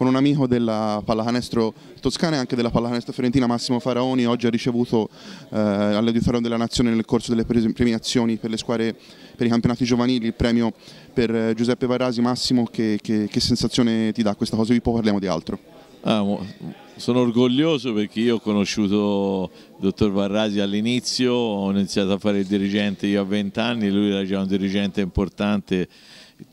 con un amico della pallacanestro toscana e anche della pallacanestro fiorentina Massimo Faraoni, oggi ha ricevuto eh, all'Auditorium della Nazione nel corso delle premiazioni per le squadre per i campionati giovanili il premio per eh, Giuseppe Varasi. Massimo, che, che, che sensazione ti dà questa cosa? Vi poi parliamo di altro. Ah, sono orgoglioso perché io ho conosciuto il dottor Varrasi all'inizio, ho iniziato a fare il dirigente io a 20 anni, lui era già un dirigente importante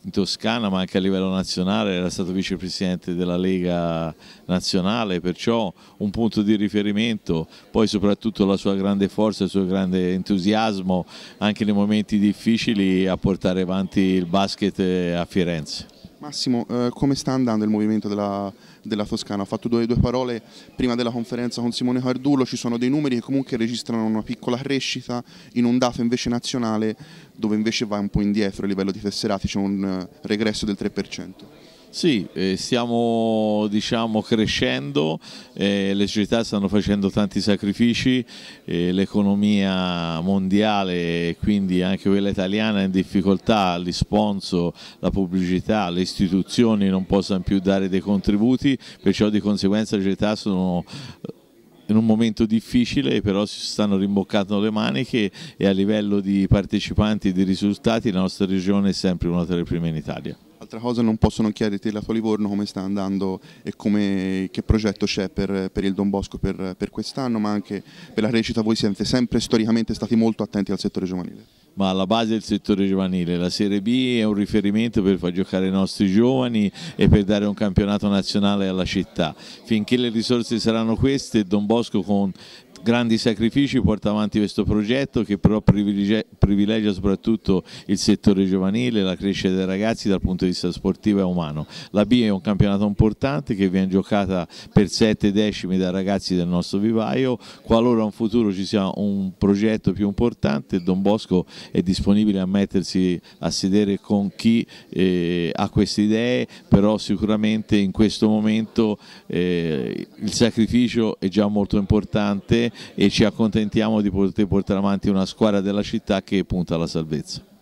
in Toscana ma anche a livello nazionale, era stato vicepresidente della Lega nazionale, perciò un punto di riferimento, poi soprattutto la sua grande forza, il suo grande entusiasmo anche nei momenti difficili a portare avanti il basket a Firenze. Massimo, eh, come sta andando il movimento della, della Toscana? Ho fatto due, due, parole prima della conferenza con Simone Cardulo, ci sono dei numeri che comunque registrano una piccola crescita in un dato invece nazionale dove invece va un po' indietro a livello di tesserati, c'è un eh, regresso del 3%. Sì, eh, stiamo diciamo, crescendo, eh, le società stanno facendo tanti sacrifici, eh, l'economia mondiale e quindi anche quella italiana è in difficoltà, gli sponsor, la pubblicità, le istituzioni non possono più dare dei contributi, perciò di conseguenza le società sono eh, in un momento difficile, però si stanno rimboccando le maniche e a livello di partecipanti e di risultati la nostra regione è sempre una delle prime in Italia. Altra cosa, non posso non chiederti la tua Livorno come sta andando e come, che progetto c'è per, per, il Don Bosco per, per quest'anno, ma anche per la recita. Voi siete sempre storicamente stati molto attenti al settore giovanile. Ma alla base del settore giovanile, la Serie B è un riferimento per far giocare i nostri giovani e per dare un campionato nazionale alla città. Finché le risorse saranno queste, Don Bosco con grandi sacrifici porta avanti questo progetto che però privilegia, privilegia, soprattutto il settore giovanile, la crescita dei ragazzi dal punto di vista sportivo e umano. La B è un campionato importante che viene giocata per sette decimi dai ragazzi del nostro vivaio, qualora in futuro ci sia un progetto più importante Don Bosco è disponibile a mettersi a sedere con chi eh, ha queste idee, però sicuramente in questo momento eh, il sacrificio è già molto importante e ci accontentiamo di poter portare avanti una squadra della città che punta alla salvezza.